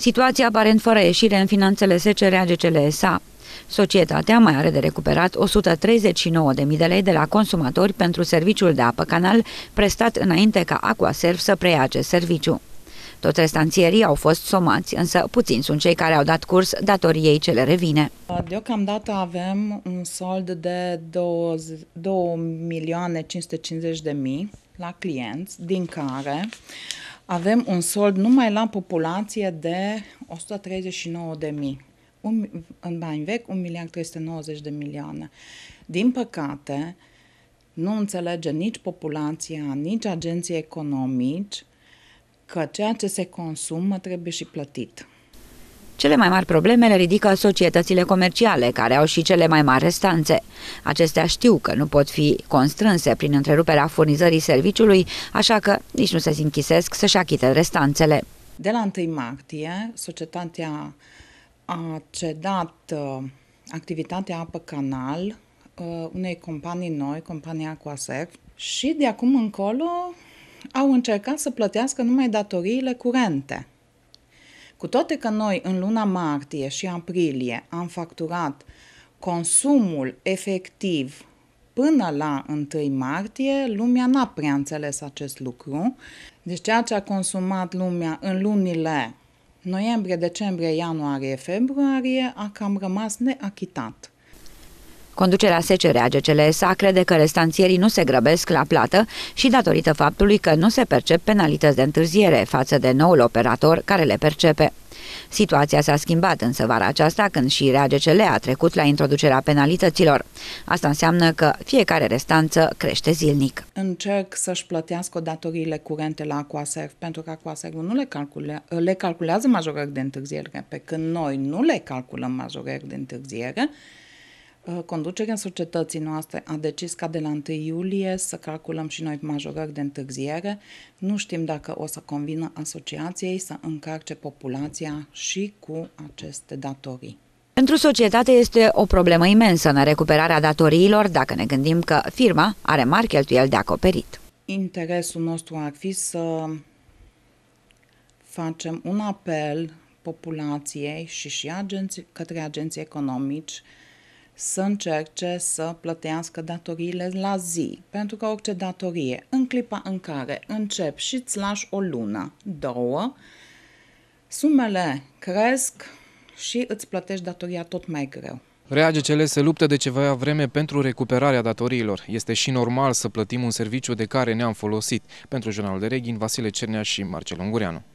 Situația aparent fără ieșire în finanțele a GCLSA. Societatea mai are de recuperat 139.000 de lei de la consumatori pentru serviciul de apă canal prestat înainte ca Aquaserv să preia acest serviciu. Toți restanțierii au fost somați, însă puțini sunt cei care au dat curs datoriei ce le revine. Deocamdată avem un sold de 2.550.000 la clienți, din care avem un sold numai la populație de 139 de mii. în bani vechi, 1 de milioane. Din păcate, nu înțelege nici populația, nici agenții economici că ceea ce se consumă trebuie și plătit. Cele mai mari probleme le ridică societățile comerciale, care au și cele mai mari restanțe. Acestea știu că nu pot fi constrânse prin întreruperea furnizării serviciului, așa că nici nu se închisesc să-și achite restanțele. De la 1 martie, societatea a cedat uh, activitatea apă canal uh, unei companii noi, compania Aquasec, și de acum încolo au încercat să plătească numai datoriile curente. Cu toate că noi în luna martie și aprilie am facturat consumul efectiv până la 1 martie, lumea n-a prea înțeles acest lucru. Deci ceea ce a consumat lumea în lunile noiembrie, decembrie, ianuarie, februarie a cam rămas neachitat. Conducerea SCR a GCLSA crede că restanțierii nu se grăbesc la plată și datorită faptului că nu se percep penalități de întârziere față de noul operator care le percepe. Situația s-a schimbat însă vara aceasta când și RAGCL a trecut la introducerea penalităților. Asta înseamnă că fiecare restanță crește zilnic. Încerc să-și plătească datoriile curente la Aquaserv, pentru că Aquaserv nu le, calcule, le calculează majorări de întârziere, pe când noi nu le calculăm majorări de întârziere, Uh, conducerea societății noastre a decis ca de la 1 iulie să calculăm și noi majorări de întârziere. Nu știm dacă o să convină asociației să încarce populația și cu aceste datorii. Pentru societate este o problemă imensă în recuperarea datoriilor dacă ne gândim că firma are mari cheltuieli de acoperit. Interesul nostru ar fi să facem un apel populației și și agenții, către agenții economici să încerce să plătească datoriile la zi, pentru că orice datorie, în clipa în care încep și îți lași o lună, două, sumele cresc și îți plătești datoria tot mai greu. RAGCL se luptă de ceva vreme pentru recuperarea datoriilor. Este și normal să plătim un serviciu de care ne-am folosit. Pentru Jurnalul de Reghin, Vasile Cernea și Marcel Ungureanu.